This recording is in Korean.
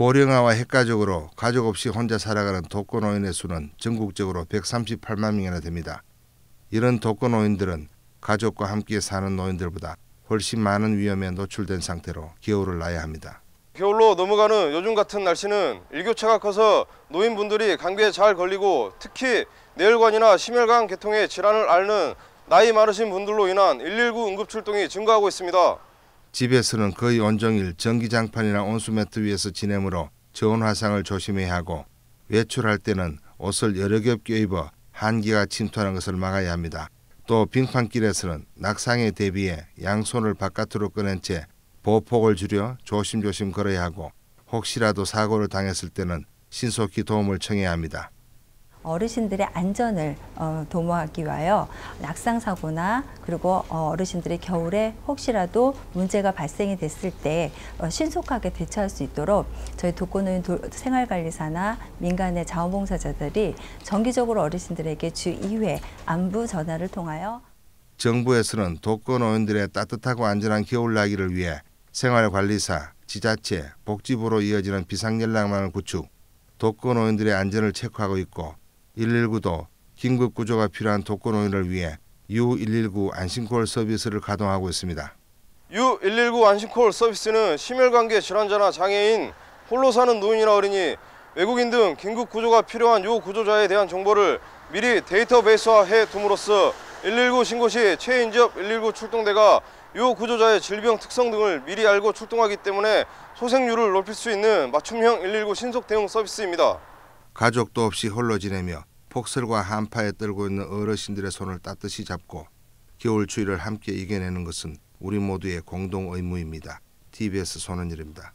고령화와 핵가족으로 가족 없이 혼자 살아가는 독거노인의 수는 전국적으로 138만 명이나 됩니다. 이런 독거노인들은 가족과 함께 사는 노인들보다 훨씬 많은 위험에 노출된 상태로 겨울을 나야 합니다. 겨울로 넘어가는 요즘 같은 날씨는 일교차가 커서 노인분들이 감기에 잘 걸리고 특히 뇌혈관이나 심혈관 계통의 질환을 앓는 나이 많으신 분들로 인한 119 응급출동이 증가하고 있습니다. 집에서는 거의 온종일 전기장판이나 온수매트 위에서 지내므로 저온 화상을 조심해야 하고 외출할 때는 옷을 여러 겹 껴입어 한기가 침투하는 것을 막아야 합니다. 또 빙판길에서는 낙상에 대비해 양손을 바깥으로 꺼낸 채 보폭을 줄여 조심조심 걸어야 하고 혹시라도 사고를 당했을 때는 신속히 도움을 청해야 합니다. 어르신들의 안전을 어, 도모하기 위하여 낙상 사고나 그리고 어, 어르신들이 겨울에 혹시라도 문제가 발생이 됐을 때 어, 신속하게 대처할 수 있도록 저희 독거노인 생활관리사나 민간의 자원봉사자들이 정기적으로 어르신들에게 주 2회 안부 전화를 통하여 정부에서는 독거노인들의 따뜻하고 안전한 겨울나기를 위해 생활관리사, 지자체, 복지부로 이어지는 비상연락망을 구축, 독거노인들의 안전을 체크하고 있고 119도 긴급 구조가 필요한 독거노인을 위해 U119 안심콜 서비스를 가동하고 있습니다. U119 안심콜 서비스는 심혈관계 질환자나 장애인, 홀로 사는 노인이나 어린이, 외국인 등 긴급 구조가 필요한 요구조자에 대한 정보를 미리 데이터베이스화해 둠으로써 119 신고 시 최인접 119 출동대가 요구조자의 질병 특성 등을 미리 알고 출동하기 때문에 소생률을 높일 수 있는 맞춤형 119 신속 대응 서비스입니다. 가족도 없이 홀로 지내며 폭설과 한파에 떨고 있는 어르신들의 손을 따뜻히 잡고 겨울 추위를 함께 이겨내는 것은 우리 모두의 공동 의무입니다. TBS 손은일입니다.